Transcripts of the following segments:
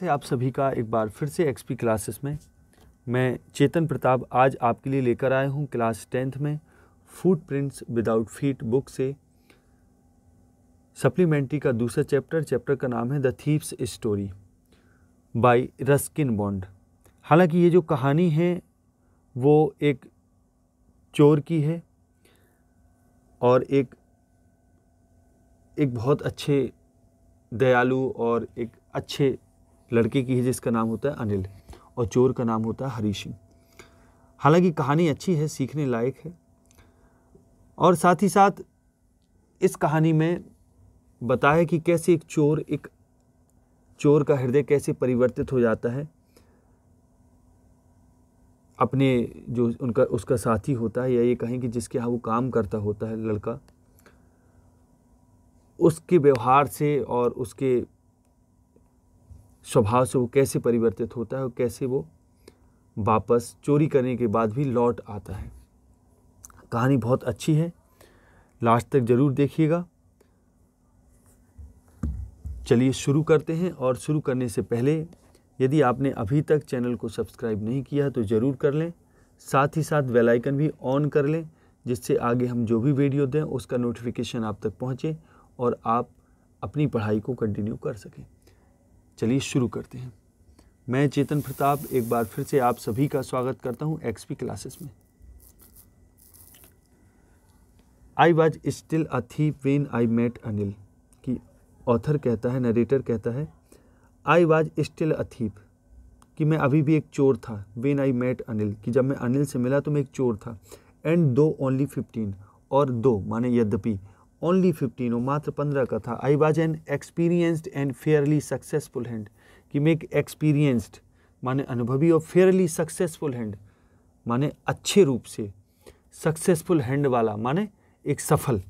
थे आप सभी का एक बार फिर से एक्सपी क्लासेस में मैं चेतन प्रताप आज आपके लिए लेकर आया हूं क्लास टेंथ में footprints without feet book से सप्लीमेंट्री का दूसरा चैप्टर चैप्टर का नाम है the thief's story by Ruskin Bond हालांकि ये जो कहानी है वो एक चोर की है और एक एक बहुत अच्छे दयालु और एक अच्छे लड़के की है जिसका नाम होता है अनिल और चोर का नाम होता है हरीश सिंह हालांकि कहानी अच्छी है सीखने लायक है और साथ ही साथ इस कहानी में बताया कि कैसे एक चोर एक चोर का हृदय कैसे परिवर्तित हो जाता है अपने जो उनका उसका साथी होता है या ये कहें कि जिसके यहाँ वो काम करता होता है लड़का उसके व्यवहार से और उसके स्वभाव से वो कैसे परिवर्तित होता है और कैसे वो वापस चोरी करने के बाद भी लौट आता है कहानी बहुत अच्छी है लास्ट तक ज़रूर देखिएगा चलिए शुरू करते हैं और शुरू करने से पहले यदि आपने अभी तक चैनल को सब्सक्राइब नहीं किया तो ज़रूर कर लें साथ ही साथ बेल आइकन भी ऑन कर लें जिससे आगे हम जो भी वीडियो दें उसका नोटिफिकेशन आप तक पहुंचे और आप अपनी पढ़ाई को कंटिन्यू कर सकें चलिए शुरू करते हैं मैं चेतन प्रताप एक बार फिर से आप सभी का स्वागत करता हूं एक्सपी क्लासेस में आई वाज स्टिल अ थी वेन आई मेट अनिल कि ऑथर कहता है नरेटर कहता है I was still a thief कि मैं अभी भी एक चोर था वेन आई मेट अनिल कि जब मैं अनिल से मिला तो मैं एक चोर था एंड दो ओनली फिफ्टीन और दो माने यद्यपि ओनली फिफ्टीन मात्र पंद्रह का था I was an experienced and fairly successful hand कि मैं एक एक्सपीरियंस्ड माने अनुभवी और फेयरली सक्सेसफुल हैंड माने अच्छे रूप से सक्सेसफुल हैंड वाला माने एक सफल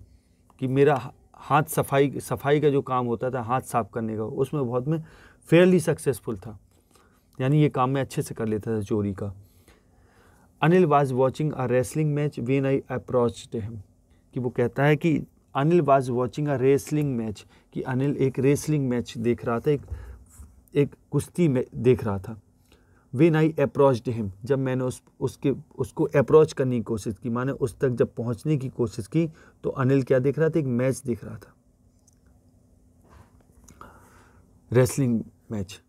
कि मेरा हाथ सफाई सफाई का जो काम होता था हाथ साफ करने का उसमें बहुत मैं फेयरली सक्सेसफुल था यानी ये काम मैं अच्छे से कर लेता था चोरी का Anil was watching a wrestling match when I approach him कि वो कहता है कि Anil was watching a wrestling match कि अनिल एक रेसलिंग मैच देख रहा था एक एक कुश्ती में देख रहा था वेन आई अप्रोच्ड हिम जब मैंने उस उसके उसको अप्रोच करने की कोशिश की माने उस तक जब पहुंचने की कोशिश की तो अनिल क्या देख रहा था एक मैच देख रहा था रेसलिंग मैच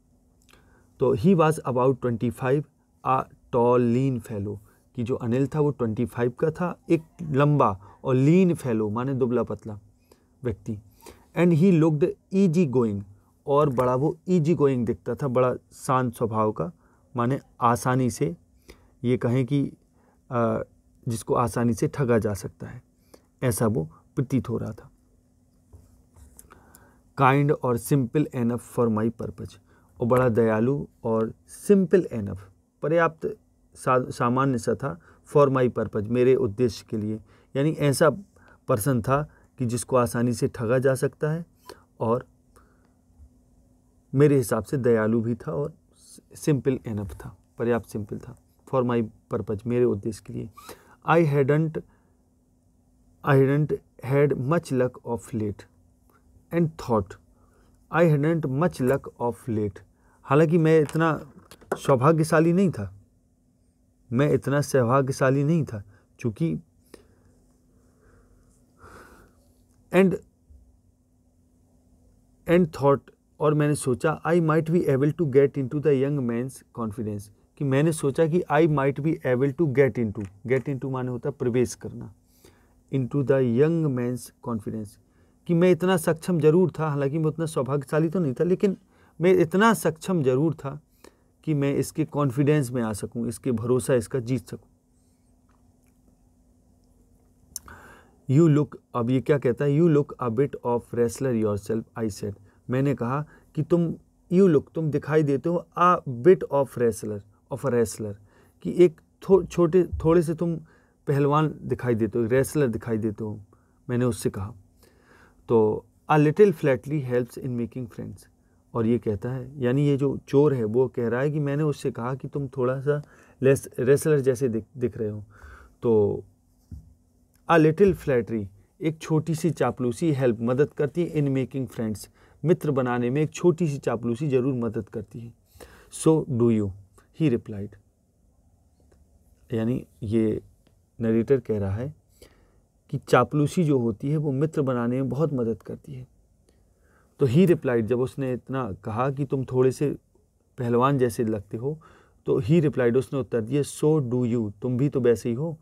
तो he was about twenty five a tall lean fellow कि जो अनिल था वो ट्वेंटी फाइव का था एक लंबा और लीन फैलो माने दुबला पतला व्यक्ति and he looked easy going और बड़ा वो ईजी गोइंग दिखता था बड़ा शांत स्वभाव का माने आसानी से ये कहें कि आ, जिसको आसानी से ठगा जा सकता है ऐसा वो प्रतीत हो रहा था काइंड और simple enough for my purpose और बड़ा दयालु और सिंपल एनफ पर्याप्त सामान्य सा था फॉर माई पर्पज़ मेरे उद्देश्य के लिए यानी ऐसा पर्सन था कि जिसको आसानी से ठगा जा सकता है और मेरे हिसाब से दयालु भी था और सिंपल एनफ था पर्याप्त सिंपल था फॉर माई पर्पज मेरे उद्देश्य के लिए I hadn't I hadn't had much luck of late and that I hadn't much luck of late हालांकि मैं इतना सौभाग्यशाली नहीं था मैं इतना सौभाग्यशाली नहीं था चूंकि एंड एंड थॉट और मैंने सोचा I might be able to get into the young man's confidence कि मैंने सोचा कि I might be able to get into get into माने होता प्रवेश करना into the young man's confidence कि मैं इतना सक्षम जरूर था हालांकि मैं उतना सौभाग्यशाली तो नहीं था लेकिन मैं इतना सक्षम जरूर था कि मैं इसके कॉन्फिडेंस में आ सकूं इसके भरोसा इसका जीत सकूं यू लुक अब ये क्या कहता है you look a bit of wrestler yourself I said मैंने कहा कि तुम यू लुक तुम दिखाई देते हो a bit of wrestler of a wrestler कि एक थो, छोटे थोड़े से तुम पहलवान दिखाई देते हो रेसलर दिखाई देते हो मैंने उससे कहा तो a little flattery helps in making friends और ये कहता है यानी ये जो चोर है वो कह रहा है कि मैंने उससे कहा कि तुम थोड़ा सा लेस रेसलर जैसे दिख दिख रहे हो तो अ लिटिल फ्लैटरी एक छोटी सी चापलूसी हेल्प मदद करती है इन मेकिंग फ्रेंड्स मित्र बनाने में एक छोटी सी चापलूसी ज़रूर मदद करती है so do you he replied यानी ये नरेटर कह रहा है कि चापलूसी जो होती है वो मित्र बनाने में बहुत मदद करती है तो ही रिप्लाइड जब उसने इतना कहा कि तुम थोड़े से पहलवान जैसे लगते हो तो ही रिप्लाइड उसने उत्तर दिया सो डू यू तुम भी तो वैसे ही हो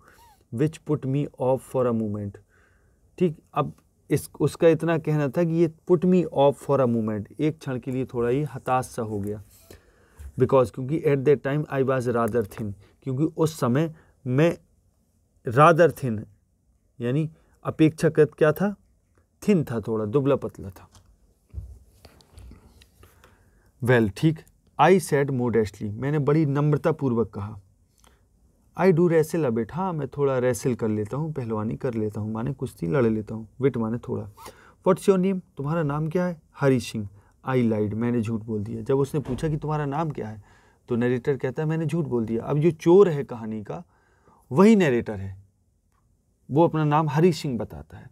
which put me off for a moment ठीक अब इस उसका इतना कहना था कि ये put me off for a moment एक क्षण के लिए थोड़ा ही हताश सा हो गया बिकॉज क्योंकि at that time I was rather thin क्योंकि उस समय मैं रादर थिन यानी अपेक्षाकृत क्या था थिन था थोड़ा दुबला पतला था वेल ठीक आई सेड मोडेस्टली मैंने बड़ी नम्रतापूर्वक कहा आई डू रेसल अबेट हाँ मैं थोड़ा रेसल कर लेता हूँ पहलवानी कर लेता हूँ माने कुश्ती लड़ लेता हूँ विट माने थोड़ा व्हाट्स योर नेम तुम्हारा नाम क्या है हरी सिंह आई लाइड मैंने झूठ बोल दिया जब उसने पूछा कि तुम्हारा नाम क्या है तो नरेटर कहता है मैंने झूठ बोल दिया अब जो चोर है कहानी का वही नरेटर है वो अपना नाम हरी सिंह बताता है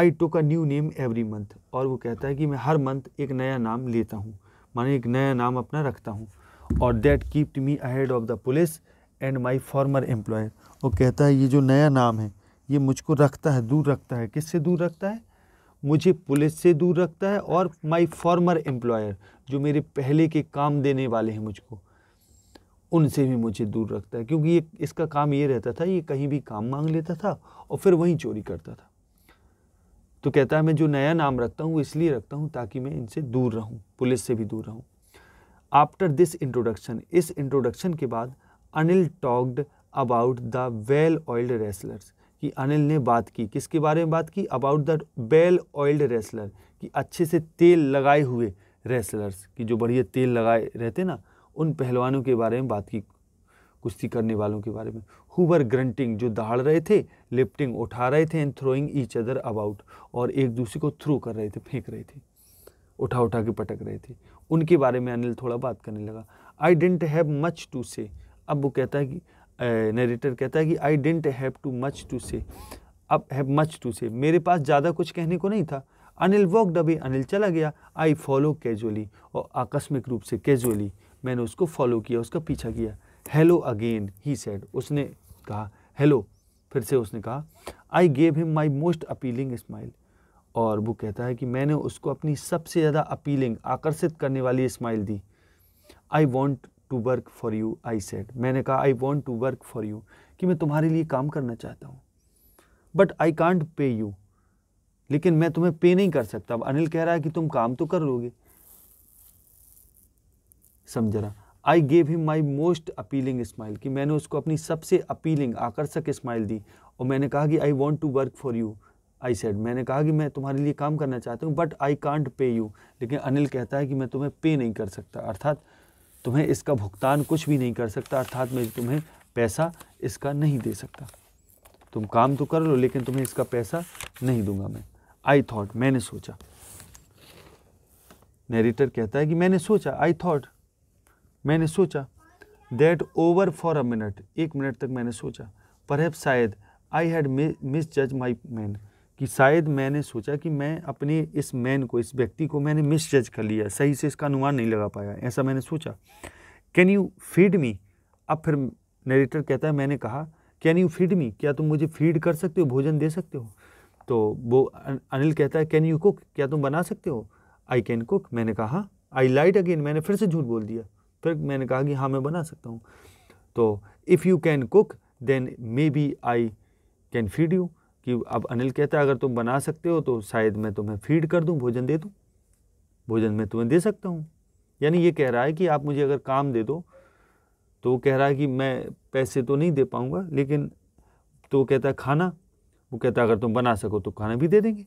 I took a new name every month और वो कहता है कि मैं हर मंथ एक नया नाम लेता हूँ मानी एक नया नाम अपना रखता हूँ और that kept me ahead of the police and my former employer वो कहता है ये जो नया नाम है ये मुझको रखता है दूर रखता है किससे दूर रखता है मुझे पुलिस से दूर रखता है और माई फॉर्मर एम्प्लॉयर जो मेरे पहले के काम देने वाले हैं मुझको उनसे भी मुझे दूर रखता है क्योंकि ये इसका काम ये रहता था ये कहीं भी काम मांग लेता था और फिर वहीं चोरी करता था तो कहता है मैं जो नया नाम रखता हूँ वो इसलिए रखता हूँ ताकि मैं इनसे दूर रहूँ पुलिस से भी दूर रहूँ आफ्टर दिस इंट्रोडक्शन इस इंट्रोडक्शन के बाद Anil talked about the well oiled wrestlers कि अनिल ने बात की किसके बारे में बात की about the well oiled wrestler कि अच्छे से तेल लगाए हुए रेसलर्स कि जो बढ़िया तेल लगाए रहते ना उन पहलवानों के बारे में बात की कुश्ती करने वालों के बारे में हुवर ग्रंटिंग जो दहाड़ रहे थे लिफ्टिंग उठा रहे थे and throwing each other about और एक दूसरे को थ्रू कर रहे थे फेंक रहे थे उठा उठा के पटक रहे थे उनके बारे में अनिल थोड़ा बात करने लगा I didn't have much to say अब वो कहता है कि नरेटर कहता है कि I didn't have to much to say अब हैव मच टू से मेरे पास ज़्यादा कुछ कहने को नहीं था अनिल वॉक डबी अनिल चला गया आई फॉलो कैजुअली और आकस्मिक रूप से कैजुअली मैंने उसको फॉलो किया उसका पीछा किया हेलो अगेन ही सेड उसने कहा हेलो फिर से उसने कहा I gave him my most appealing smile और वो कहता है कि मैंने उसको अपनी सबसे ज़्यादा अपीलिंग आकर्षित करने वाली स्माइल दी I want to work for you I said मैंने कहा I want to work for you कि मैं तुम्हारे लिए काम करना चाहता हूँ but I can't pay you लेकिन मैं तुम्हें पे नहीं कर सकता अब अनिल कह रहा है कि तुम काम तो कर लोगे समझ रहा I gave him my most appealing smile कि मैंने उसको अपनी सबसे अपीलिंग आकर्षक स्माइल दी और मैंने कहा कि I want to work for you I said मैंने कहा कि मैं तुम्हारे लिए काम करना चाहता हूँ but I can't pay you लेकिन अनिल कहता है कि मैं तुम्हें पे नहीं कर सकता अर्थात तुम्हें इसका भुगतान कुछ भी नहीं कर सकता अर्थात मैं तुम्हें पैसा इसका नहीं दे सकता तुम काम तो कर लो लेकिन तुम्हें इसका पैसा नहीं दूंगा मैं आई थॉट मैंने सोचा नरेटर कहता है कि मैंने सोचा आई थॉट मैंने सोचा that over for a minute एक मिनट तक मैंने सोचा हैव शायद आई हैड मिस जज माई मैन कि शायद मैंने सोचा कि मैं अपने इस मैन को इस व्यक्ति को मैंने मिस जज कर लिया सही से इसका अनुमान नहीं लगा पाया ऐसा मैंने सोचा कैन यू फीड मी अब फिर नरेटर कहता है मैंने कहा कैन यू फीड मी क्या तुम मुझे फीड कर सकते हो भोजन दे सकते हो तो वो अनिल कहता है कैन यू कुक क्या तुम बना सकते हो आई कैन कुक मैंने कहा आई लाइट अगेन मैंने फिर से झूठ बोल दिया फिर मैंने कहा कि हाँ मैं बना सकता हूँ तो if you can cook then maybe I can feed you कि अब अनिल कहता है अगर तुम बना सकते हो तो शायद मैं तुम्हें फीड कर दूँ भोजन दे दूँ भोजन मैं तुम्हें दे सकता हूँ यानी ये कह रहा है कि आप मुझे अगर काम दे दो तो वो कह रहा है कि मैं पैसे तो नहीं दे पाऊँगा लेकिन तो वो कहता है खाना वो कहता है अगर तुम बना सको तो खाना भी दे देंगे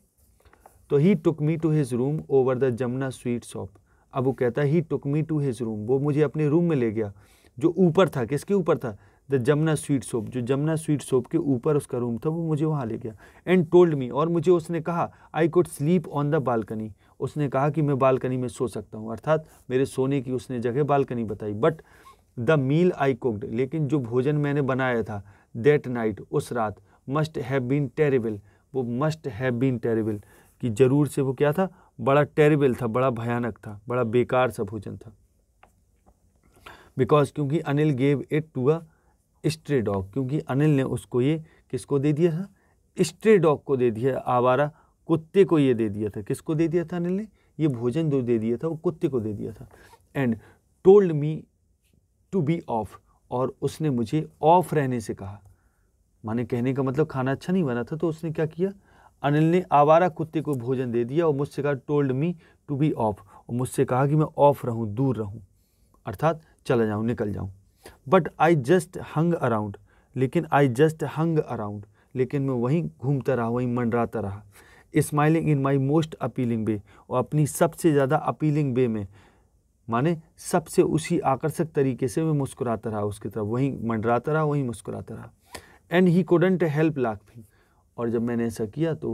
तो he took me to his room over the Jamuna sweet shop अब वो कहता है he took me to his room वो मुझे अपने रूम में ले गया जो ऊपर था किसके ऊपर था द जमुना स्वीट सोप जो जमुना स्वीट सोप के ऊपर उसका रूम था वो मुझे वहाँ ले गया एंड टोल्ड मी और मुझे उसने कहा I could sleep on the balcony उसने कहा कि मैं बालकनी में सो सकता हूँ अर्थात मेरे सोने की उसने जगह बालकनी बताई but the meal I cooked लेकिन जो भोजन मैंने बनाया था दैट नाइट उस रात मस्ट हैव बीन टेरेबल वो मस्ट हैव बीन टेरेबल कि ज़रूर से वो क्या था बड़ा टेरिबल था बड़ा भयानक था बड़ा बेकार सा भोजन था बिकॉज क्योंकि Anil gave it to a stray dog क्योंकि अनिल ने उसको ये किसको दे दिया था स्ट्रे डॉग को दे दिया आवारा कुत्ते को ये दे दिया था किसको दे दिया था अनिल ने ये भोजन जो दे दिया था वो कुत्ते को दे दिया था and told me to be off और उसने मुझे ऑफ रहने से कहा माने कहने का मतलब खाना अच्छा नहीं बना था तो उसने क्या किया अनिल ने आवारा कुत्ते को भोजन दे दिया और मुझसे कहा told me to be off और मुझसे कहा कि मैं ऑफ रहूँ दूर रहूँ अर्थात चला जाऊँ निकल जाऊँ but I just hung around लेकिन आई जस्ट हंग अराउंड लेकिन मैं वहीं घूमता रहा वहीं मंडराता रहा smiling in my most appealing way और अपनी सबसे ज़्यादा अपीलिंग वे में माने सबसे उसी आकर्षक तरीके से मैं मुस्कुराता रहा उसकी तरफ वहीं मंडराता रहा वहीं मुस्कुराता रहा and he couldn't help laughing और जब मैंने ऐसा किया तो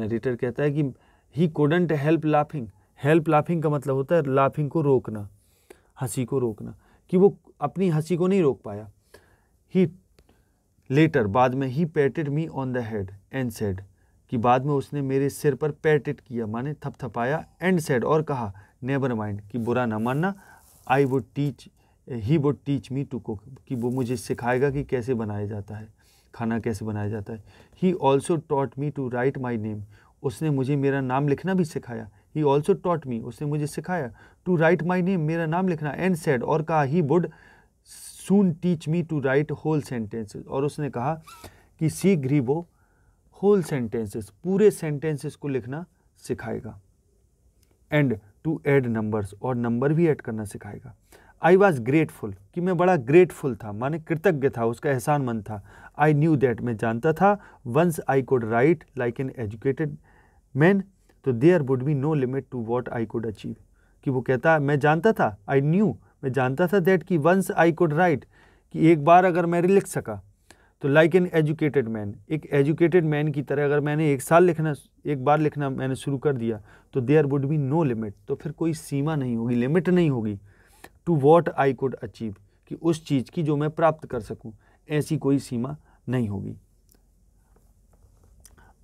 नरेटर कहता है कि he couldn't help laughing help laughing का मतलब होता है लाफिंग को रोकना हंसी को रोकना कि वो अपनी हंसी को नहीं रोक पाया ही लेटर बाद में he patted me on the head and said कि बाद में उसने मेरे सिर पर पैटेड किया माने थपथपाया एंड सेड और कहा नेवर माइंड कि बुरा ना मानना I would teach he would teach me to cook कि वो मुझे सिखाएगा कि कैसे बनाया जाता है खाना कैसे बनाया जाता है he also taught me to write my name उसने मुझे मेरा नाम लिखना भी सिखाया ही ऑल्सो टॉट मी उसने मुझे सिखाया टू राइट माई नेम मेरा नाम लिखना एंड सेड और कहा he would soon teach me to write whole sentences और उसने कहा कि सीघ्र ही वो होल सेंटेंसेस पूरे सेंटेंसेस को लिखना सिखाएगा एंड टू ऐड नंबर्स और नंबर भी ऐड करना सिखाएगा आई वॉज ग्रेटफुल कि मैं बड़ा ग्रेटफुल था माने कृतज्ञ था उसका एहसान मन था आई न्यू दैट मैं जानता था once I could write like an educated man तो there would be no limit to what I could achieve कि वो कहता मैं जानता था आई न्यू मैं जानता था दैट कि वंस आई कुड राइट कि एक बार अगर मैं लिख सका तो लाइक एन एजुकेटेड मैन एक एजुकेटेड मैन की तरह अगर मैंने एक साल लिखना एक बार लिखना मैंने शुरू कर दिया तो there would be no limit तो फिर कोई सीमा नहीं होगी लिमिट नहीं होगी to what I could achieve कि उस चीज़ की जो मैं प्राप्त कर सकूं ऐसी कोई सीमा नहीं होगी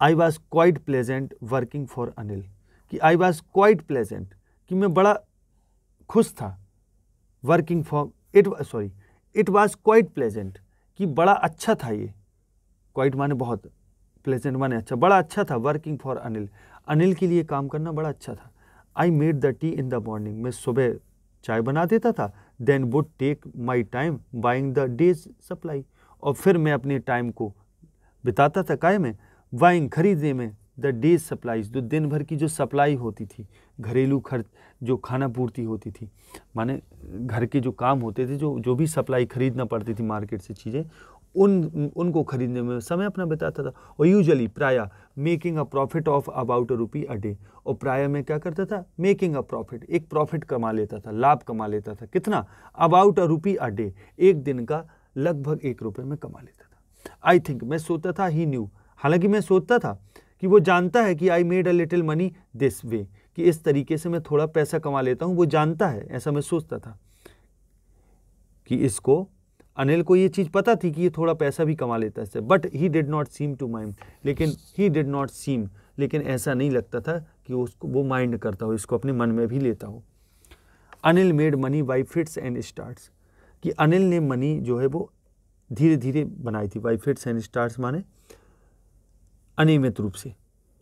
I was quite pleasant working for Anil कि आई वॉज क्वाइट प्लेजेंट कि मैं बड़ा खुश था working for it sorry it was quite pleasant कि बड़ा अच्छा था ये क्वाइट माने बहुत प्लेजेंट माने अच्छा बड़ा अच्छा था वर्किंग फॉर अनिल अनिल के लिए काम करना बड़ा अच्छा था I made the tea in the morning मैं सुबह चाय बना देता था then would take my time buying the day's supply और फिर मैं अपने टाइम को बिताता था काय में बाइंग खरीदने में द डेज सप्लाईज जो दिन भर की जो सप्लाई होती थी घरेलू खर्च जो खाना पूर्ति होती थी माने घर के जो काम होते थे जो जो भी सप्लाई खरीदना पड़ती थी मार्केट से चीज़ें उन उनको खरीदने में समय अपना बिताता था और यूजुअली प्राय making a profit of about a rupee a day और प्राय में क्या करता था मेकिंग अ प्रॉफिट एक प्रॉफिट कमा लेता था लाभ कमा लेता था कितना about a rupee a day एक दिन का लगभग एक रुपये में कमा लेता था आई थिंक मैं सोचता था ही न्यू हालांकि मैं सोचता था कि वो जानता है कि I made a little money this way कि इस तरीके से मैं थोड़ा पैसा कमा लेता हूँ वो जानता है ऐसा मैं सोचता था कि इसको अनिल को ये चीज़ पता थी कि ये थोड़ा पैसा भी कमा लेता है but he did not seem to mind लेकिन ही डिड नॉट सीम लेकिन ऐसा नहीं लगता था कि उसको वो माइंड करता हो इसको अपने मन में भी लेता हो Anil made money by fits and starts कि अनिल ने मनी जो है वो धीरे धीरे बनाई थी बाई फिट्स एंड स्टार्स माने अनियमित रूप से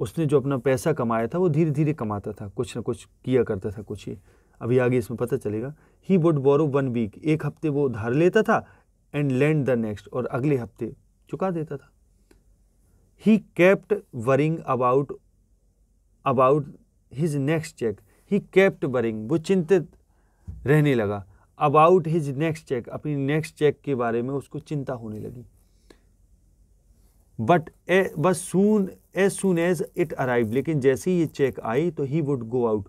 उसने जो अपना पैसा कमाया था वो धीरे धीरे कमाता था कुछ ना कुछ किया करता था कुछ ये अभी आगे इसमें पता चलेगा he would borrow one week एक हफ्ते वो उधार लेता था एंड लैंड द नेक्स्ट और अगले हफ्ते चुका देता था he kept worrying about about his next cheque he kept worrying वो चिंतित रहने लगा अबाउट हिज नेक्स्ट चेक अपनी नेक्स्ट चेक के बारे में उसको चिंता होने लगी बट बस soon as soon as it arrive लेकिन जैसे ही ये चेक आई तो, तो ही वुड गो आउट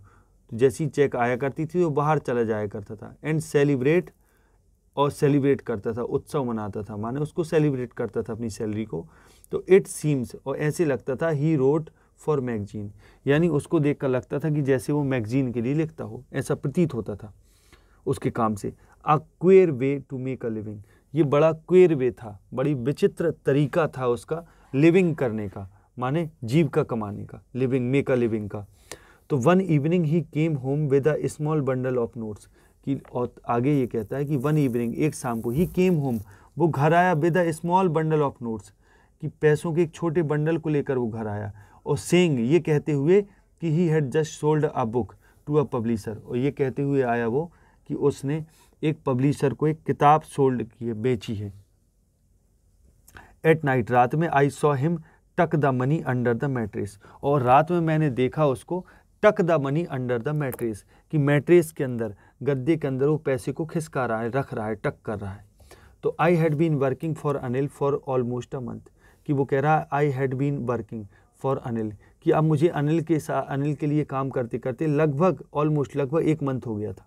जैसी चेक आया करती थी वो तो बाहर चला जाया करता था एंड सेलिब्रेट और सेलिब्रेट करता था उत्सव मनाता था माने उसको सेलिब्रेट करता था अपनी सैलरी को तो इट सीम्स और ऐसे लगता था ही रोट फॉर मैगजीन यानी उसको देख कर लगता था कि जैसे वो मैगजीन के लिए लिखता हो ऐसा प्रतीत होता था उसके काम से a queer way to make a living ये बड़ा क्वेर वे था बड़ी विचित्र तरीका था उसका लिविंग करने का माने जीव का कमाने का लिविंग मेक अ लिविंग का तो one evening he came home with a small bundle of notes कि और आगे ये कहता है कि वन इवनिंग एक शाम को ही केम होम वो घर आया with a small bundle of notes कि पैसों के एक छोटे बंडल को लेकर वो घर आया और सेंग ये कहते हुए कि he had just sold a book to a publisher और ये कहते हुए आया वो कि उसने एक पब्लिशर को एक किताब सोल्ड की है बेची है एट नाइट रात में I saw him tuck the money under the mattress और रात में मैंने देखा उसको tuck the money under the mattress कि मैट्रेस के अंदर गद्दे के अंदर वो पैसे को खिसका रहा है रख रहा है टक कर रहा है तो I had been working for Anil for almost a month कि वो कह रहा है I had been working for Anil कि अब मुझे अनिल के साथ अनिल के लिए काम करते करते लगभग ऑलमोस्ट लगभग एक मंथ हो गया था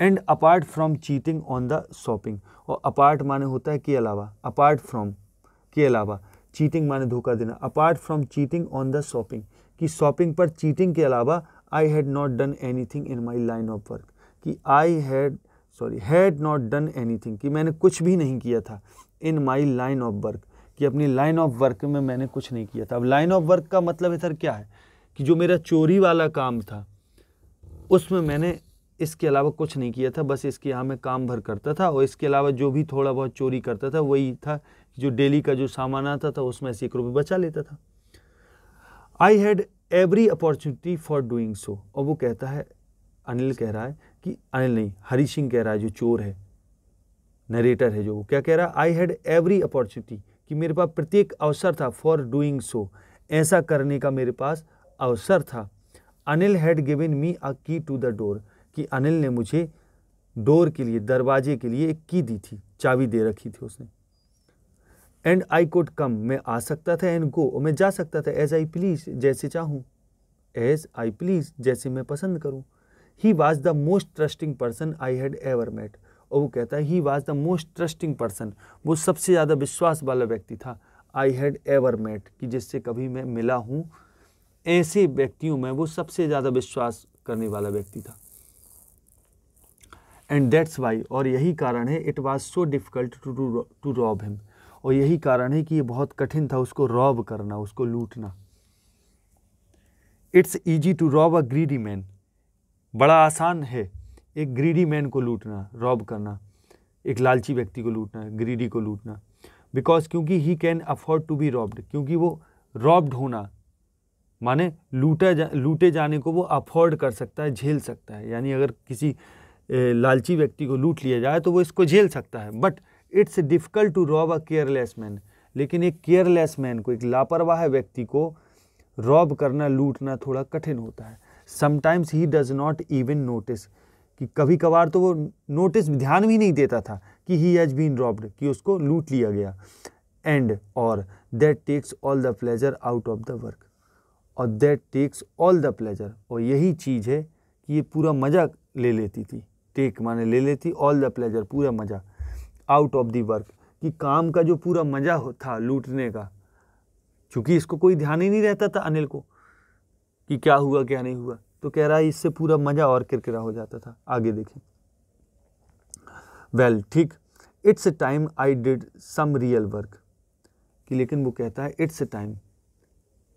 and apart from cheating on the shopping और अपार्ट माने होता है के अलावा अपार्ट फ्रॉम के अलावा चीटिंग माने धोखा देना apart from cheating on the shopping कि शॉपिंग पर चीटिंग के अलावा I had not done anything in my line of work कि I had sorry had not done anything कि मैंने कुछ भी नहीं किया था in my line of work कि अपनी लाइन ऑफ वर्क में मैंने कुछ नहीं किया था अब लाइन ऑफ वर्क का मतलब इधर क्या है कि जो मेरा चोरी वाला काम था उसमें मैंने इसके अलावा कुछ नहीं किया था बस इसके यहाँ मैं काम भर करता था और इसके अलावा जो भी थोड़ा बहुत चोरी करता था वही था जो डेली का जो सामान आता था उसमें से एक रुपये बचा लेता था I had every opportunity for doing so और वो कहता है अनिल कह रहा है कि अनिल नहीं हरी सिंह कह रहा है जो चोर है नरेटर है जो वो क्या कह रहा है आई हैड एवरी अपॉर्चुनिटी कि मेरे पास प्रत्येक अवसर था फॉर डूइंग सो ऐसा करने का मेरे पास अवसर था Anil had given me a key to the door कि अनिल ने मुझे डोर के लिए दरवाजे के लिए एक की दी थी चाबी दे रखी थी उसने एंड आई कोड कम मैं आ सकता था एंड गो मैं जा सकता था एज आई प्लीज जैसे चाहूँ एज आई प्लीज जैसे मैं पसंद करूँ he was the most trusting person I had ever met और वो कहता है he was the most trusting person वो सबसे ज़्यादा विश्वास वाला व्यक्ति था आई हैड एवर मेट कि जिससे कभी मैं मिला हूँ ऐसे व्यक्तियों में वो सबसे ज़्यादा विश्वास करने वाला व्यक्ति था एंड दैट्स वाई और यही कारण है it was so difficult to to rob him और यही कारण है कि ये बहुत कठिन था उसको रॉब करना उसको लूटना it's easy to rob a greedy man बड़ा आसान है एक ग्रीडी मैन को लूटना रॉब करना एक लालची व्यक्ति को लूटना ग्रीडी को लूटना बिकॉज क्योंकि he can afford to be robbed क्योंकि वो रॉब्ड होना माने लूटा जा लूटे जाने को वो अफोर्ड कर सकता है झेल सकता है यानी अगर किसी लालची व्यक्ति को लूट लिया जाए तो वो इसको झेल सकता है but it's difficult to rob a careless man लेकिन एक केयरलेस मैन को एक लापरवाह व्यक्ति को रॉब करना लूटना थोड़ा कठिन होता है sometimes he does not even notice कि कभी कभार तो वो नोटिस ध्यान भी नहीं देता था कि ही हैज़ बीन रॉब्ड कि उसको लूट लिया गया एंड और that takes all the pleasure out of the work और that takes all the pleasure और यही चीज़ है कि ये पूरा मज़ा ले लेती थी टेक माने ले लेती ऑल द प्लेजर पूरा मज़ा आउट ऑफ दी वर्क कि काम का जो पूरा मज़ा था लूटने का क्योंकि इसको कोई ध्यान ही नहीं रहता था अनिल को कि क्या हुआ क्या नहीं हुआ तो कह रहा है इससे पूरा मज़ा और किरकिरा हो जाता था आगे देखें वेल ठीक it's a time I did some real work कि लेकिन वो कहता है इट्स अ टाइम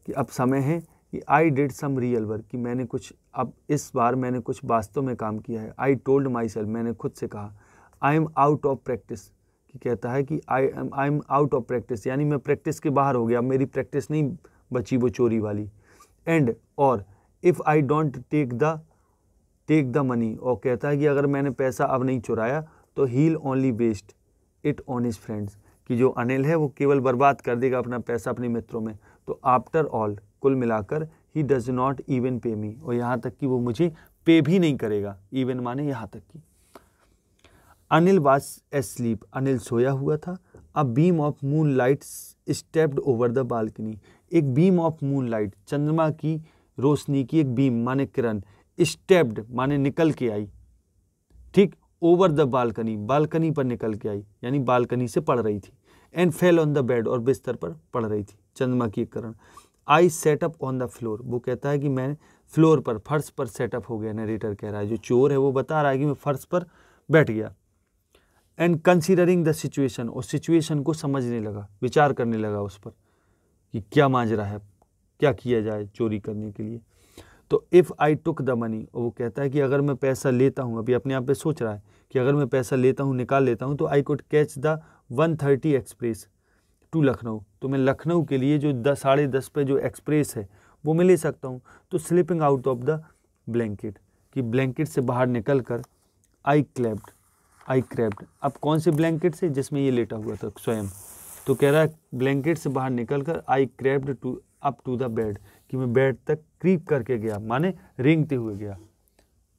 कि अब समय है कि I did some real work कि मैंने कुछ अब इस बार मैंने कुछ वास्तव में काम किया है आई टोल्ड माई सेल्फ मैंने खुद से कहा I am out of practice कहता है कि I am I am out of practice यानी मैं प्रैक्टिस के बाहर हो गया मेरी प्रैक्टिस नहीं बची वो चोरी वाली एंड और if I don't take the take the money और कहता है कि अगर मैंने पैसा अब नहीं चुराया तो he'll only waste it on his friends कि जो अनिल है वो केवल बर्बाद कर देगा अपना पैसा अपने मित्रों में तो आफ्टर ऑल कुल मिलाकर ही डज़ नॉट इवन पे मी और यहाँ तक कि वो मुझे पे भी नहीं करेगा इवन माने यहाँ तक कि अनिल वाज एस्लीप अनिल सोया हुआ था a beam of moonlight stepped over the balcony एक बीम ऑफ मून लाइट चंद्रमा की रोशनी की एक बीम माने किरण स्टेप्ड माने निकल के आई ठीक ओवर द बालकनी बालकनी पर निकल के आई यानी बालकनी से पढ़ रही थी and fell on the bed और बिस्तर पर पड़ रही थी चंद्रमा की किरण I sat up on the floor वो कहता है कि मैं फ्लोर पर फर्श पर सेटअप हो गया नरेटर कह रहा है जो चोर है वो बता रहा है कि मैं फर्श पर बैठ गया एंड कंसिडरिंग द सिचुएशन और सिचुएशन को समझने लगा विचार करने लगा उस पर कि क्या माजरा है क्या किया जाए चोरी करने के लिए तो if I took the money और वो कहता है कि अगर मैं पैसा लेता हूँ अभी अपने आप पे सोच रहा है कि अगर मैं पैसा लेता हूँ निकाल लेता हूँ तो I could catch the one thirty express to Lucknow तो मैं लखनऊ के लिए जो दस साढ़े दस पे जो एक्सप्रेस है वो मैं ले सकता हूँ तो slipping out of the blanket कि ब्लैंकेट से बाहर निकल कर आई क्लैप्ड आई क्रैप्ड अब कौन से ब्लैंकेट से जिसमें ये लेटा हुआ था स्वयं तो कह रहा है ब्लैंकेट से बाहर निकल कर I crept to up to the bed कि मैं बेड तक क्रीप करके गया माने रेंगते हुए गया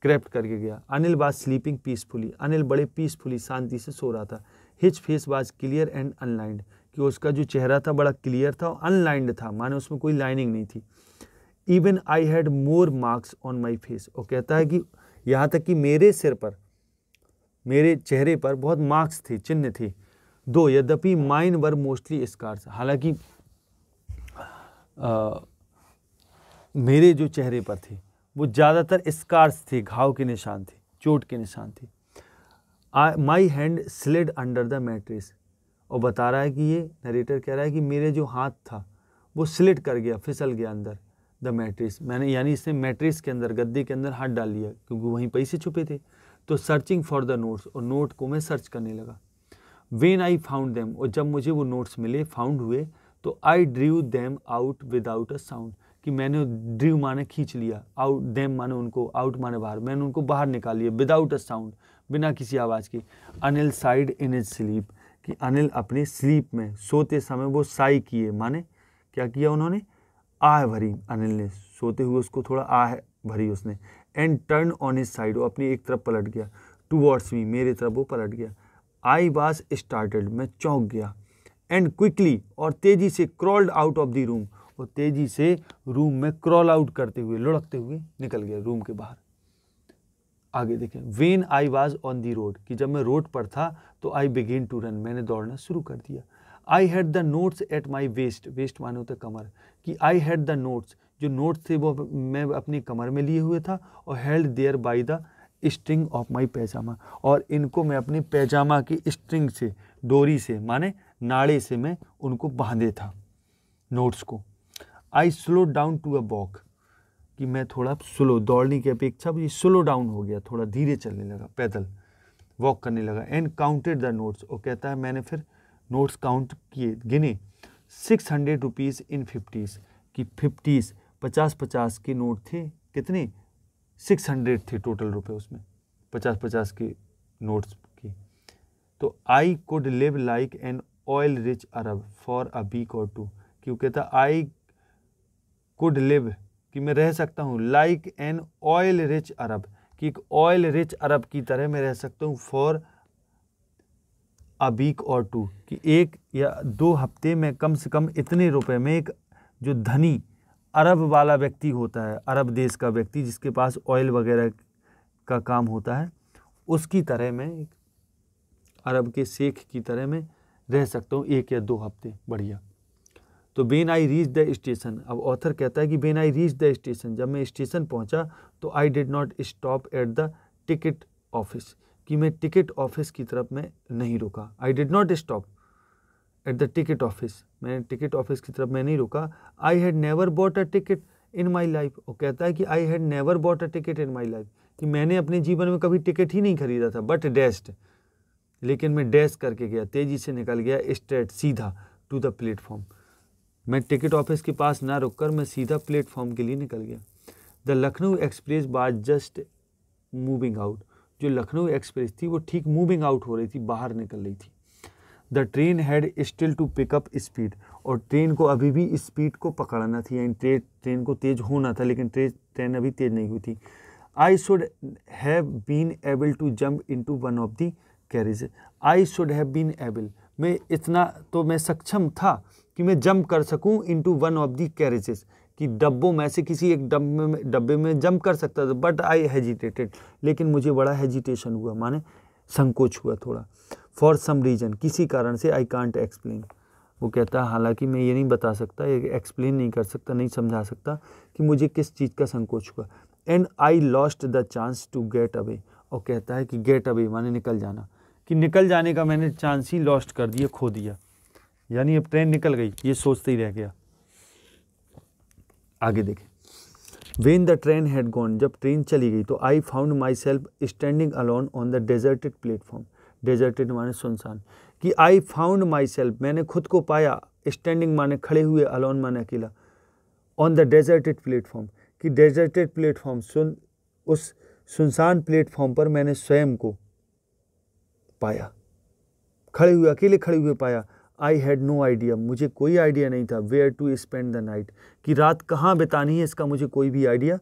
क्रैप्ट करके गया Anil was sleeping peacefully Anil बड़े पीसफुली शांति से सो रहा था his face was clear and unlined कि उसका जो चेहरा था बड़ा क्लियर था और अनलाइंड था माने उसमें कोई लाइनिंग नहीं थी even I had more marks on my face और कहता है कि यहाँ तक कि मेरे सिर पर मेरे चेहरे पर बहुत मार्क्स थे चिन्ह थी दो यद्यपि माइन वर मोस्टली स्कार्स हालांकि मेरे जो चेहरे पर थे वो ज़्यादातर स्कार्स थे घाव के निशान थे चोट के निशान थे my hand slid under the mattress और बता रहा है कि ये नरेटर कह रहा है कि मेरे जो हाथ था वो स्लिट कर गया फिसल गया अंदर द मैट्रिस मैंने यानी इसने मैट्रिस के अंदर गद्दे के अंदर हाथ डाल लिया क्योंकि वहीं पैसे छुपे थे तो सर्चिंग फॉर द नोट्स और नोट को मैं सर्च करने लगा वेन आई फाउंड देम और जब मुझे वो नोट्स मिले फाउंड हुए तो I drew them out without a sound कि मैंने ड्रीव माने खींच लिया आउट देम माने उनको आउट माने बाहर मैंने उनको बाहर निकाल लिया विदाउट अ साउंड बिना किसी आवाज़ के Anil sighed in his sleep कि अनिल अपने स्लीप में सोते समय वो साई किए माने क्या किया उन्होंने आह भरी अनिल ने सोते हुए उसको थोड़ा आह भरी उसने and turn on his side वो अपनी एक तरफ पलट गया टूवर्ड्स मी मेरे तरफ वो पलट गया आई वॉज स्टार्टेड मैं चौंक गया एंड क्विकली और तेज़ी से crawled out of the room और तेज़ी से रूम में क्रॉल आउट करते हुए लुढ़कते हुए निकल गया रूम के बाहर आगे देखें when I was on the road कि जब मैं रोड पर था तो आई बिगेन टू रन मैंने दौड़ना शुरू कर दिया I had the notes at my waist waist माने होते कमर कि आई हैड द नोट्स जो नोट्स थे वो मैं अपनी कमर में लिए हुए था और held there by the string of my pyjama और इनको मैं अपने पैजामा की स्ट्रिंग से डोरी से माने नाड़े से मैं उनको बांधे था नोट्स को I slow down to a walk कि मैं थोड़ा स्लो दौड़ने की अपेक्षा मुझे स्लो डाउन हो गया थोड़ा धीरे चलने लगा पैदल वॉक करने लगा एंड काउंटेड द नोट्स और कहता है मैंने फिर नोट्स काउंट किए गिने six hundred rupees in fifties कि फिफ्टीज़ पचास पचास के नोट थे कितने सिक्स हंड्रेड थे टोटल रुपए उसमें पचास पचास के नोट्स की तो I could live like an oil rich Arab for a week or two क्यों कहता आई कुड लिव कि मैं रह सकता हूँ like an oil rich Arab कि एक ऑयल रिच अरब की तरह मैं रह सकता हूँ for a week or two कि एक या दो हफ्ते में कम से कम इतने रुपए में एक जो धनी अरब वाला व्यक्ति होता है अरब देश का व्यक्ति जिसके पास ऑयल वगैरह का काम होता है उसकी तरह मैं एक अरब के शेख की तरह में रह सकता हूँ एक या दो हफ्ते बढ़िया तो when I reach the station अब ऑथर कहता है कि when I reach the station जब मैं स्टेशन पहुँचा तो I did not stop at the ticket office कि मैं टिकट ऑफिस की तरफ मैं नहीं रुका I did not stop at the ticket office मैंने टिकट ऑफिस की तरफ मैं नहीं रुका I had never bought a ticket in my life वो कहता है कि I had never bought a ticket in my life कि मैंने अपने जीवन में कभी टिकट ही नहीं खरीदा था बट डेस्ट लेकिन मैं डेस्ट करके गया तेज़ी से निकल गया स्ट्रेट सीधा टू द प्लेटफॉर्म मैं टिकट ऑफिस के पास ना रुक कर मैं सीधा प्लेटफॉर्म के लिए निकल गया the Lucknow express was just moving out जो लखनऊ एक्सप्रेस थी वो ठीक मूविंग आउट हो रही थी बाहर निकल रही थी the train had still to pick up speed और ट्रेन को अभी भी स्पीड को पकड़ना थी यानी ट्रेन ट्रेन को तेज होना था लेकिन ट्रेन ट्रेन अभी तेज नहीं हुई थी I should have been able to jump into one of the carriage I should have been able मैं इतना तो मैं सक्षम था कि मैं जंप कर सकूं into one of the carriages कि डब्बों में से किसी एक डब्बे में डब्बे में जंप कर सकता था बट आई हेजिटेटेड लेकिन मुझे बड़ा हेजिटेशन हुआ माने संकोच हुआ थोड़ा फॉर सम रीज़न किसी कारण से आई कांट एक्सप्लेन वो कहता है हालांकि मैं ये नहीं बता सकता एक्सप्लेन नहीं कर सकता नहीं समझा सकता कि मुझे किस चीज़ का संकोच हुआ and I lost the chance to get away और कहता है कि गेट अवे माने निकल जाना कि निकल जाने का मैंने चांस ही लॉस्ट कर दिया खो दिया यानी अब ट्रेन निकल गई ये सोचते ही रह गया आगे देखें when the train had gone जब ट्रेन चली गई तो I found myself standing alone on the deserted platform deserted माने सुनसान कि आई फाउंड माई सेल्फ मैंने खुद को पाया स्टैंडिंग माने खड़े हुए अलोन माने अकेला ऑन द डेजर्टेड प्लेटफॉर्म कि डेजर्टेड प्लेटफॉर्म सुन उस सुनसान प्लेटफॉर्म पर मैंने स्वयं को पाया खड़े हुए अकेले खड़े हुए पाया आई हैड नो आइडिया मुझे कोई आइडिया नहीं था where to spend the night कि रात कहाँ बितानी है इसका मुझे कोई भी आइडिया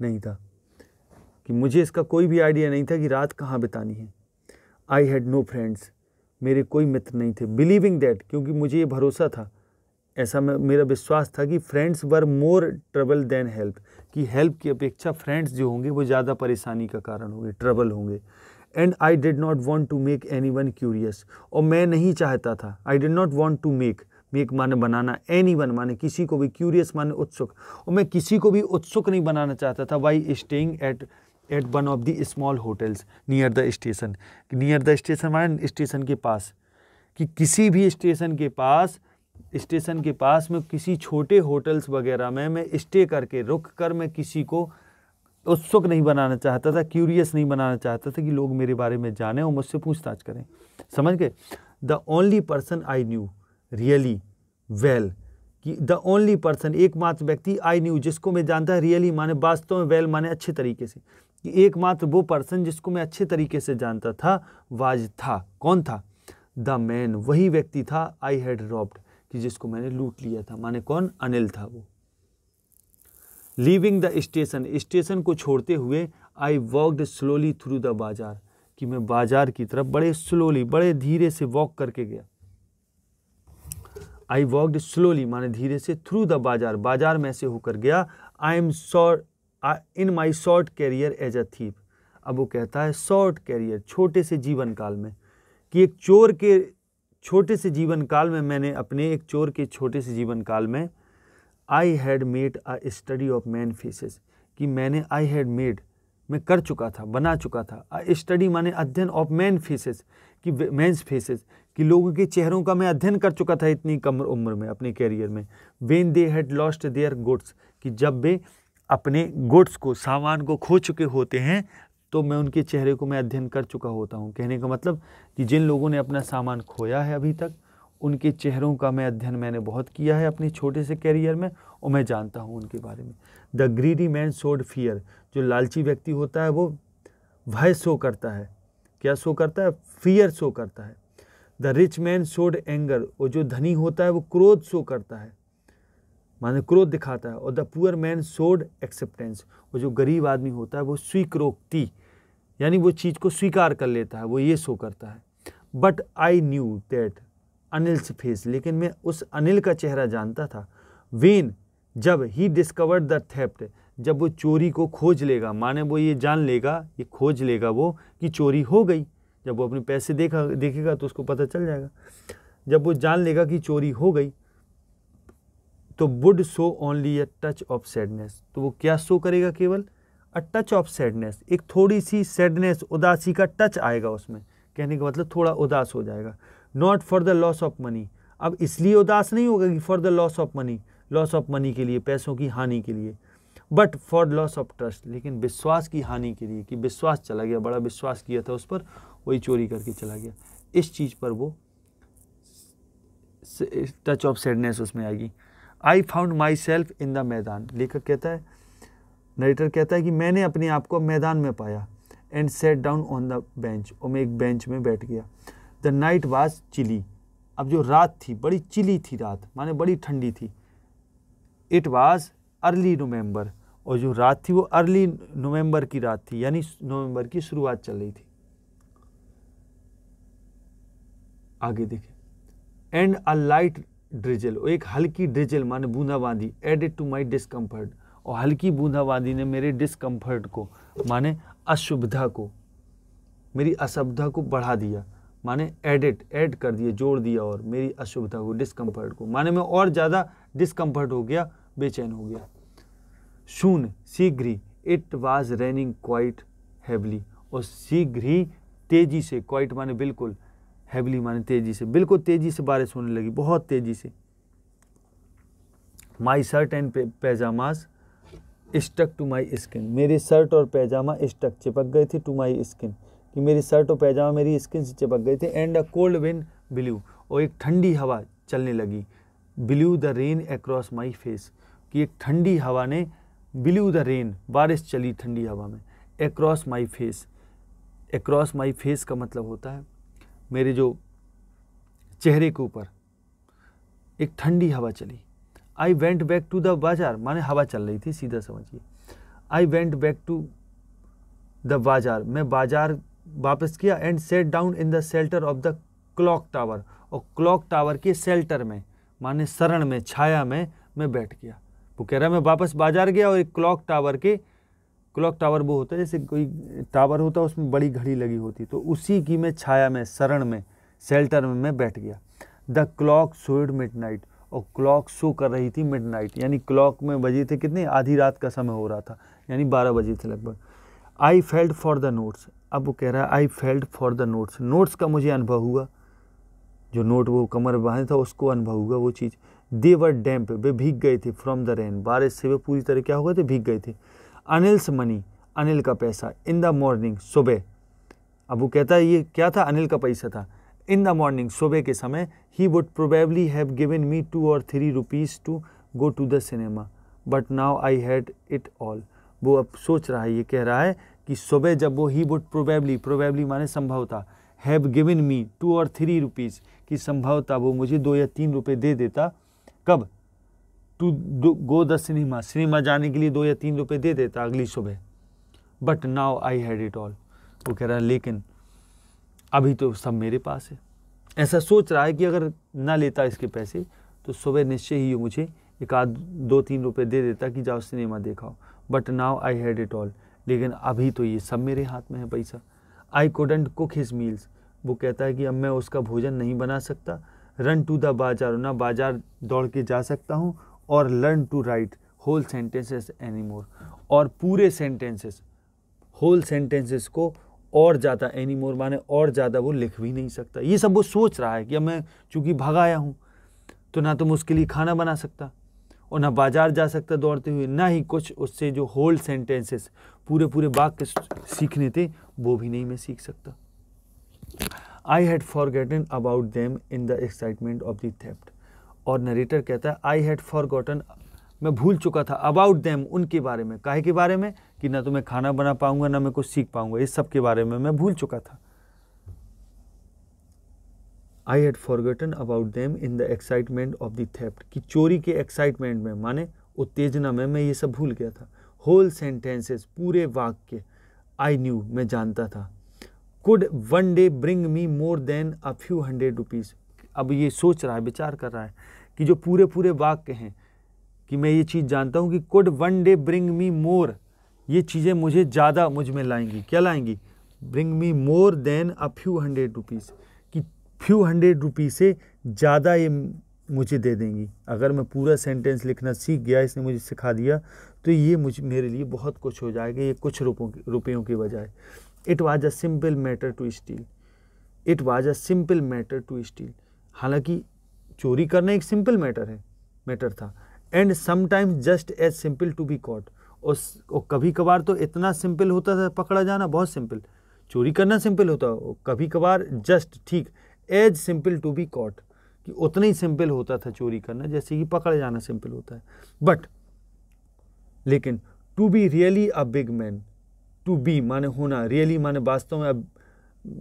नहीं था कि मुझे इसका कोई भी आइडिया नहीं था कि रात कहाँ बितानी है आई हैड नो फ्रेंड्स मेरे कोई मित्र नहीं थे बिलीविंग दैट क्योंकि मुझे ये भरोसा था ऐसा मेरा विश्वास था कि friends were more trouble than help कि हेल्प की अपेक्षा फ्रेंड्स जो होंगे वो ज़्यादा परेशानी का कारण होंगे ट्रबल होंगे and I did not want to make anyone curious और मैं नहीं चाहता था I did not want to make make माने बनाना एनी वन माने किसी को भी क्यूरियस माने उत्सुक और मैं किसी को भी उत्सुक नहीं बनाना चाहता था by staying at at one of the small hotels near the station near the station माने स्टेशन के पास कि किसी भी स्टेशन के पास स्टेशन के पास में किसी छोटे होटल्स वगैरह में मैं स्टे करके रुक कर मैं किसी को उत्सुक नहीं बनाना चाहता था क्यूरियस नहीं बनाना चाहता था कि लोग मेरे बारे में जाने और मुझसे पूछताछ करें समझ गए the only person I knew really well कि द ओनली पर्सन एकमात्र व्यक्ति आई न्यू जिसको मैं जानता है रियली माने वास्तव में वेल माने अच्छे तरीके से कि एकमात्र वो पर्सन जिसको मैं अच्छे तरीके से जानता था वाज था कौन था द मैन वही व्यक्ति था आई हैड रॉब्ड कि जिसको मैंने लूट लिया था माने कौन अनिल था वो लीविंग द स्टेशन स्टेशन को छोड़ते हुए I walked slowly through the bazaar कि मैं बाजार की तरफ बड़े स्लोली बड़े धीरे से वॉक करके गया आई वॉकड स्लोली माने धीरे से थ्रू द बाजार बाजार में से होकर गया I am short in my short career as a thief अब वो कहता है शॉर्ट कैरियर छोटे से जीवन काल में कि एक चोर के छोटे से जीवन काल में मैंने अपने एक चोर के छोटे से जीवन काल में I had made a study of man faces कि मैंने आई हैड मेड मैं कर चुका था बना चुका था अ स्टडी माने अध्ययन ऑफ मैन फेसेस कि मैंस फेसेस कि लोगों के चेहरों का मैं अध्ययन कर चुका था इतनी कम उम्र में अपने कैरियर में when they had lost their goods कि जब वे अपने गुड्स को सामान को खो चुके होते हैं तो मैं उनके चेहरे को मैं अध्ययन कर चुका होता हूँ कहने का मतलब कि जिन लोगों ने अपना सामान खोया है अभी तक उनके चेहरों का मैं अध्ययन मैंने बहुत किया है अपने छोटे से कैरियर में और मैं जानता हूँ उनके बारे में the greedy man showed fear जो लालची व्यक्ति होता है वो भय शो करता है क्या शो करता है फियर शो करता है the rich man showed anger वो जो धनी होता है वो क्रोध शो करता है माने क्रोध दिखाता है और the poor man showed acceptance वो जो गरीब आदमी होता है वो स्वीकृति यानी वो चीज़ को स्वीकार कर लेता है वो ये शो करता है but I knew that Anil face लेकिन मैं उस अनिल का चेहरा जानता था वेन जब ही डिस्कवर्ड द थेप्ट जब वो चोरी को खोज लेगा माने वो ये जान लेगा ये खोज लेगा वो कि चोरी हो गई जब वो अपने पैसे देखा देखेगा तो उसको पता चल जाएगा जब वो जान लेगा कि चोरी हो गई तो would show only a touch of sadness तो वो क्या शो करेगा केवल अ टच ऑफ सैडनेस एक थोड़ी सी सैडनेस उदासी का टच आएगा उसमें कहने का मतलब थोड़ा उदास हो जाएगा not for the loss of money अब इसलिए उदास नहीं होगा कि for the loss of money loss of money के लिए पैसों की हानि के लिए but for loss of trust लेकिन विश्वास की हानि के लिए कि विश्वास चला गया बड़ा विश्वास किया था उस पर वही चोरी करके चला गया इस चीज़ पर वो टच ऑफ सैडनेस उसमें आएगी I found myself in the maidan लेखक कहता है नरेटर कहता है कि मैंने अपने आप को मैदान में पाया and sat down on the bench और मैं एक बेंच में बैठ गया द नाइट वाज चिली अब जो रात थी बड़ी चिली थी रात माने बड़ी ठंडी थी इट वाज अर्ली नवंबर और जो रात थी वो अर्ली नवंबर की रात थी यानी नवंबर की शुरुआत चल रही थी आगे देखे एंड अ लाइट ड्रिजल एक हल्की ड्रिजल माने बूंदाबांदी एडेड टू माई डिस्कम्फर्ट और हल्की बूंदाबांदी ने मेरे डिस्कम्फर्ट को माने असुविधा को मेरी असुविधा को बढ़ा दिया माने एडिट ऐड कर दिए जोड़ दिया और मेरी अशुभता को डिस्कम्फर्ट को माने मैं और ज़्यादा डिस्कम्फर्ट हो गया बेचैन हो गया शून्य शीघ्र ही it was raining quite heavily और शीघ्र ही तेज़ी से क्वाइट माने बिल्कुल हैवली माने तेज़ी से बिल्कुल तेज़ी से बारिश होने लगी बहुत तेज़ी से my shirt and pyjamas stuck to my skin मेरे शर्ट और पैजामा स्टक चिपक गए थे टू माई स्किन कि मेरी शर्ट और पैजामा मेरी स्किन से चिपक गए थे and a cold wind blew और एक ठंडी हवा चलने लगी blew the rain across my face कि एक ठंडी हवा ने ब्लू द रेन बारिश चली ठंडी हवा में across my face across my face का मतलब होता है मेरे जो चेहरे के ऊपर एक ठंडी हवा चली I went back to the bazaar माने हवा चल रही थी सीधा समझिए I went back to the bazaar मैं बाजार वापस किया and sat down in the shelter of the clock tower और क्लॉक टावर के सेल्टर में माने शरण में छाया में मैं बैठ गया वो कह रहा मैं वापस बाजार गया और एक क्लॉक टावर के क्लॉक टावर वो होता है जैसे कोई टावर होता है उसमें बड़ी घड़ी लगी होती तो उसी की मैं छाया में शरण में सेल्टर में मैं बैठ गया द क्लॉक मिड नाइट और क्लॉक शो कर रही थी नाइट यानी क्लॉक में बजे थे कितने आधी रात का समय हो रहा था यानी बारह बजे थे लगभग I felt for the notes अब वो कह रहा है I felt for the notes notes का मुझे अनुभव हुआ जो नोट वो कमर बांधे था उसको अनुभव हुआ वो चीज़ देवर डैम्प वे भीग गए थे फ्रॉम द रेन बारिश से वे पूरी तरह क्या हो गए थे भीग गए थे अनिल्स मनी अनिल का पैसा इन द मॉर्निंग सुबह अब वो कहता है ये क्या था अनिल का पैसा था इन द मॉर्निंग सुबह के समय ही would probably have given me two or three rupees to go to the cinema but now I had it all वो अब सोच रहा है ये कह रहा है कि सुबह जब वो ही वुड प्रोबेबली प्रोबेबली माने संभवता have given me two or three rupees की संभवता वो मुझे दो या तीन रुपये दे देता कब to go the cinema cinema जाने के लिए दो या तीन रुपये दे देता अगली सुबह but now I had it all वो कह रहा है लेकिन अभी तो सब मेरे पास है ऐसा सोच रहा है कि अगर ना लेता इसके पैसे तो सुबह निश्चय ही मुझे एक आध दो तीन रुपये दे देता कि जाओ सिनेमा देखाओ but now I had it all लेकिन अभी तो ये सब मेरे हाथ में है पैसा I couldn't cook his meals वो कहता है कि अब मैं उसका भोजन नहीं बना सकता रन टू द बाजार ना बाजार दौड़ के जा सकता हूँ और learn to write whole sentences any more और पूरे सेंटेंसेस होल सेंटेंसेस को और ज़्यादा एनी मोर माने और ज़्यादा वो लिख भी नहीं सकता ये सब वो सोच रहा है कि अब मैं चूँकि भगाया हूँ तो ना तो मैं उसके लिए खाना बना सकता और ना बाजार जा सकता दौड़ते हुए ना ही कुछ उससे जो होल सेंटेंसेस पूरे पूरे वाक्य सीखने थे वो भी नहीं मैं सीख सकता I had forgotten about them in the excitement of the theft और नरेटर कहता है आई हैड फॉर गॉटन मैं भूल चुका था अबाउट देम उनके बारे में काहे के बारे में कि ना तो मैं खाना बना पाऊंगा ना मैं कुछ सीख पाऊंगा इस सब के बारे में मैं भूल चुका था I had forgotten about them in the excitement of the theft कि चोरी के एक्साइटमेंट में माने उत्तेजना में मैं ये सब भूल गया था होल सेंटेंसेस पूरे वाक्य आई न्यू मैं जानता था could one day bring me more than a few hundred rupees अब ये सोच रहा है विचार कर रहा है कि जो पूरे पूरे वाक्य हैं कि मैं ये चीज़ जानता हूँ कि could one day bring me more ये चीज़ें मुझे ज़्यादा मुझ में लाएंगी क्या लाएंगी bring me more than a few hundred rupees few hundred rupee से ज़्यादा ये मुझे दे देंगी अगर मैं पूरा सेंटेंस लिखना सीख गया इसने मुझे सिखा दिया तो ये मुझ मेरे लिए बहुत कुछ हो जाएगा ये कुछ रुपयों की रुपयों के बजाय it was a simple matter to steal it was a simple matter to steal हालांकि चोरी करना एक सिंपल मैटर है मैटर था and sometimes just as simple to be caught और, कभी कभार तो इतना सिंपल होता था पकड़ा जाना बहुत सिंपल चोरी करना सिंपल होता है कभी कभार जस्ट ठीक as simple to be caught कि उतना ही सिंपल होता था चोरी करना जैसे कि पकड़ जाना सिंपल होता है बट लेकिन to be really a big man to be माने होना रियली माने वास्तव में अ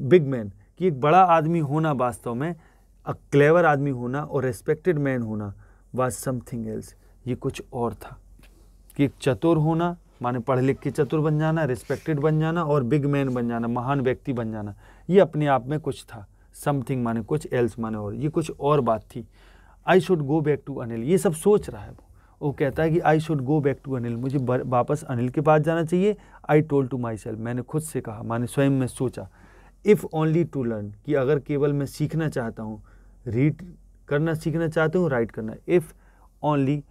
बिग मैन कि एक बड़ा आदमी होना वास्तव में अ क्लेवर आदमी होना और रेस्पेक्टेड मैन होना वाज समथिंग एल्स ये कुछ और था कि एक चतुर होना माने पढ़ लिख के चतुर बन जाना रिस्पेक्टेड बन जाना और बिग मैन बन जाना महान व्यक्ति बन जाना ये अपने आप में कुछ था समथिंग माने कुछ एल्स माने और ये कुछ और बात थी I should go back to Anil ये सब सोच रहा है वो वो कहता है कि I should go back to Anil मुझे वापस अनिल के पास जाना चाहिए I told to myself मैंने खुद से कहा मैंने स्वयं में सोचा इफ़ ओनली टू लर्न कि अगर केवल मैं सीखना चाहता हूँ रीड करना सीखना चाहता हूँ राइट करना if only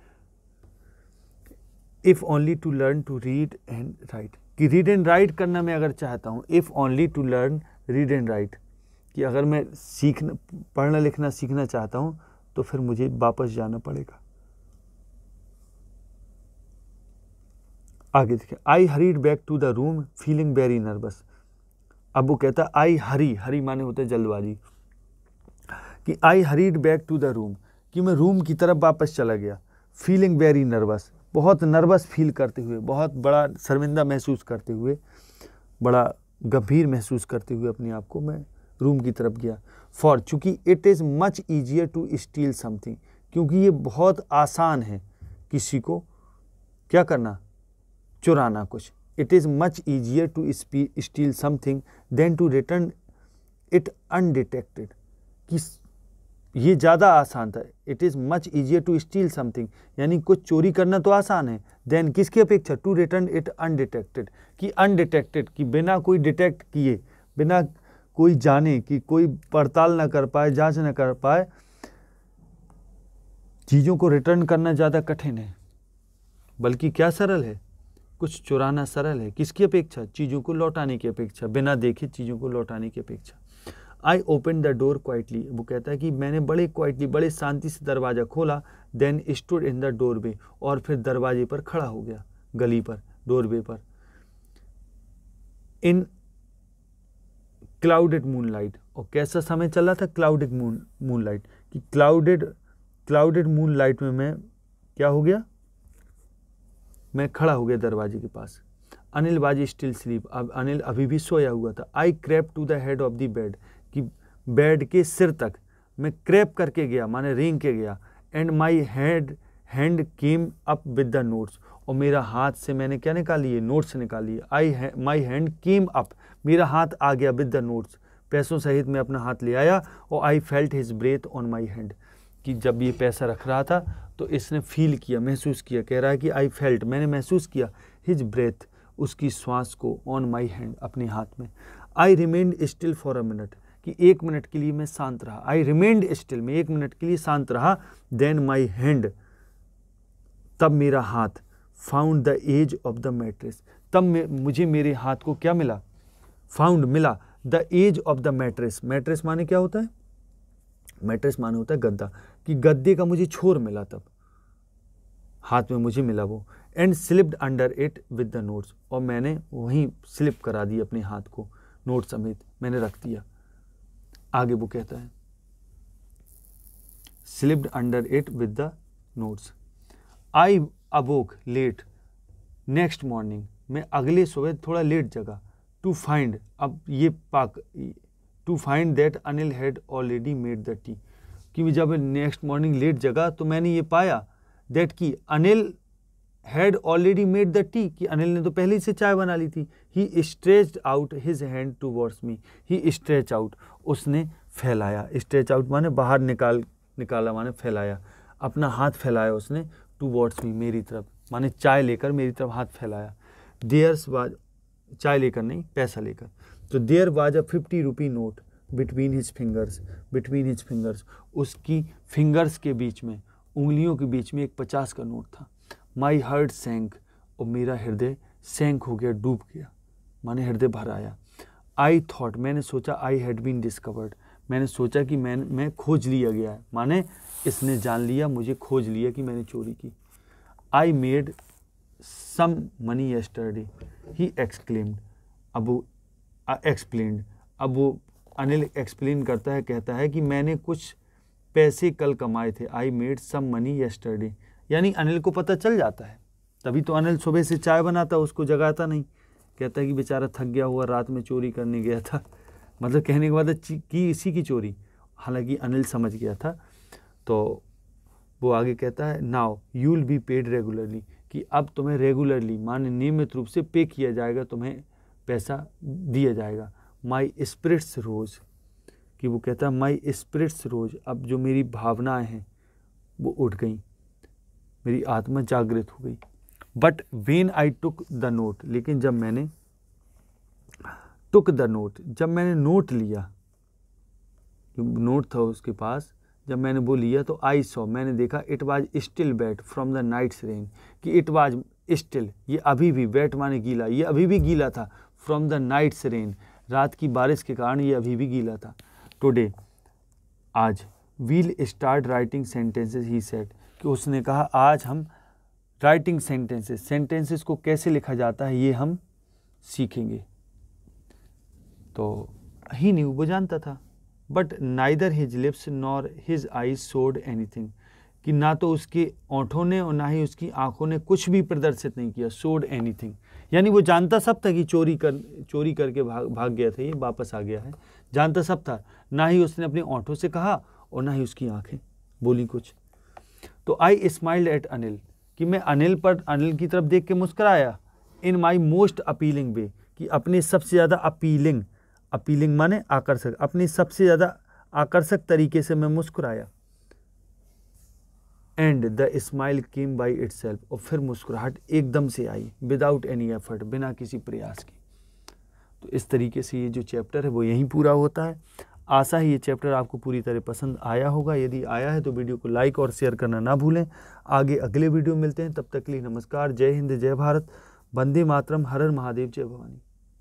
if only to learn to read and write कि रीड एंड राइट करना मैं अगर चाहता हूँ if only to learn read and write कि अगर मैं सीखना पढ़ना लिखना सीखना चाहता हूँ तो फिर मुझे वापस जाना पड़ेगा आगे देखिए I hurried back to the room feeling very nervous अब वो कहता आई हरी हरी माने होते जल्दबाजी कि I hurried back to the room कि मैं रूम की तरफ वापस चला गया फीलिंग वेरी नर्वस बहुत नर्वस फील करते हुए बहुत बड़ा शर्मिंदा महसूस करते हुए बड़ा गंभीर महसूस करते हुए अपने आप को मैं रूम की तरफ गया फॉर चूँकि it is much easier to steal something क्योंकि ये बहुत आसान है किसी को क्या करना चुराना कुछ it is much easier to steal something than to return it undetected किस ये ज़्यादा आसान था it is much easier to steal something यानी कुछ चोरी करना तो आसान है देन किसकी अपेक्षा टू रिटर्न इट अनडिटेक्टेड कि अनडिटेक्टेड कि बिना कोई डिटेक्ट किए बिना कोई जाने कि कोई पड़ताल ना कर पाए जांच ना कर पाए चीज़ों को रिटर्न करना ज़्यादा कठिन है बल्कि क्या सरल है कुछ चुराना सरल है किसकी अपेक्षा चीज़ों को लौटाने की अपेक्षा बिना देखे चीज़ों को लौटाने की अपेक्षा I open the door quietly वो कहता है कि मैंने बड़े क्वाइटली बड़े शांति से दरवाज़ा खोला then stood in the doorway और फिर दरवाजे पर खड़ा हो गया गली पर डोरवे पर इन क्लाउडेड मूनलाइट और कैसा समय चला था क्लाउडेड मून मूनलाइट कि क्लाउडेड क्लाउडेड मूनलाइट में मैं क्या हो गया मैं खड़ा हो गया दरवाजे के पास अनिल बाजी स्टिल स्लीप अब अनिल अभी भी सोया हुआ था I crept to the head of the bed कि बेड के सिर तक मैं क्रैप करके गया माने रिंग के गया and my hand hand came up with the notes और मेरा हाथ से मैंने क्या निकाली है नोट्स निकाली आई माई हैंड केम अप मेरा हाथ आ गया विद द नोट्स पैसों सहित मैं अपना हाथ ले आया और I felt his breath on my hand कि जब ये पैसा रख रहा था तो इसने फील किया महसूस किया कह रहा है कि आई फेल्ट मैंने महसूस किया हिज ब्रेथ उसकी श्वास को ऑन माई हैंड अपने हाथ में I remained still for a minute कि एक मिनट के लिए मैं शांत रहा आई रिमेंड स्टिल मैं एक मिनट के लिए शांत रहा देन माई हैंड तब मेरा हाथ found the edge of the mattress तब मुझे मेरे हाथ को क्या मिला फाउंड मिला the edge of the mattress mattress माने क्या होता है मैट्रेस माने होता है गद्दा कि गद्दे का मुझे छोर मिला तब हाथ में मुझे मिला वो and slipped under it with the notes और मैंने वहीं स्लिप करा दी अपने हाथ को नोट समेत मैंने रख दिया आगे वो कहता है slipped under it with the notes I awoke late next morning मैं अगले सुबह थोड़ा लेट जगा टू फाइंड अब ये पाक to find that Anil had already made the tea कि मैं जब नेक्स्ट मॉर्निंग लेट जगा तो मैंने ये पाया दैट कि Anil had already made the tea कि अनिल ने तो पहले ही से चाय बना ली थी he stretch out his hand towards me he stretch out उसने फैलाया स्ट्रेच आउट माने बाहर निकाल निकाला माने फैलाया अपना हाथ फैलाया उसने टू वर्ड्स मी मेरी तरफ माने चाय लेकर मेरी तरफ हाथ फैलाया देयर्स वाज चाय लेकर नहीं पैसा लेकर तो there was a fifty rupee note between his fingers between his fingers उसकी फिंगर्स के बीच में उंगलियों के बीच में एक पचास का नोट था माई हर्ट सेंक और मेरा हृदय सेंक हो गया डूब गया माने हृदय भर आया आई थॉट मैंने सोचा आई हैड बीन डिस्कवर्ड मैंने सोचा कि मैं मैं खोज लिया गया है माने इसने जान लिया मुझे खोज लिया कि मैंने चोरी की I made some money yesterday he exclaimed अब वो अब वो अनिल एक्सप्लेन करता है कहता है कि मैंने कुछ पैसे कल कमाए थे I made some money yesterday यानी अनिल को पता चल जाता है तभी तो अनिल सुबह से चाय बनाता उसको जगाता नहीं कहता है कि बेचारा थक गया हुआ रात में चोरी करने गया था मतलब कहने के बाद की इसी की चोरी हालांकि अनिल समझ गया था तो वो आगे कहता है now you will be paid regularly कि अब तुम्हें रेगुलरली माने नियमित रूप से पे किया जाएगा तुम्हें पैसा दिया जाएगा माई स्प्रिट्स रोज़ कि वो कहता है माई स्प्रिट्स रोज़ अब जो मेरी भावनाएं हैं वो उठ गई मेरी आत्मा जागृत हो गई but when I took the note लेकिन जब मैंने टुक द नोट जब मैंने नोट लिया जो नोट था उसके पास जब मैंने वो लिया तो आई सॉ मैंने देखा it was still wet from the night's rain कि इट वाज स्टिल ये अभी भी वेट माने गीला ये अभी भी गीला था फ्रॉम द नाइट्स रेन रात की बारिश के कारण ये अभी भी गीला था टुडे आज we'll start writing sentences he said कि उसने कहा आज हम राइटिंग सेंटेंसेस सेंटेंसेस को कैसे लिखा जाता है ये हम सीखेंगे तो ही नहीं वो जानता था but neither his lips nor his eyes showed anything कि ना तो उसके ओंठों ने और ना ही उसकी आंखों ने कुछ भी प्रदर्शित नहीं किया सोड एनीथिंग यानी वो जानता सब था कि चोरी कर चोरी करके भाग भाग गया था ये वापस आ गया है जानता सब था ना ही उसने अपने ओंठों से कहा और ना ही उसकी आंखें बोली कुछ तो आई स्माइल्ड एट अनिल कि मैं अनिल पर अनिल की तरफ देख के मुस्कराया इन माई मोस्ट अपीलिंग वे कि अपने सबसे ज़्यादा अपीलिंग अपीलिंग माने आकर्षक अपने सबसे ज़्यादा आकर्षक तरीके से मैं मुस्कुराया and the smile came by itself और फिर मुस्कुराहट एकदम से आई विदाउट एनी एफर्ट बिना किसी प्रयास के तो इस तरीके से ये जो चैप्टर है वो यहीं पूरा होता है आशा है ये चैप्टर आपको पूरी तरह पसंद आया होगा यदि आया है तो वीडियो को लाइक और शेयर करना ना भूलें आगे अगले वीडियो मिलते हैं तब तक के लिए नमस्कार जय हिंद जय भारत वंदे मातरम हर हर महादेव जय भवानी